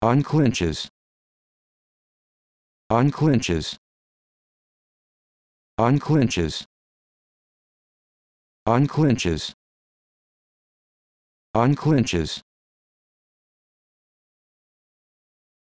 Unclinches. Unclinches. Unclinches. Unclinches. Unclinches.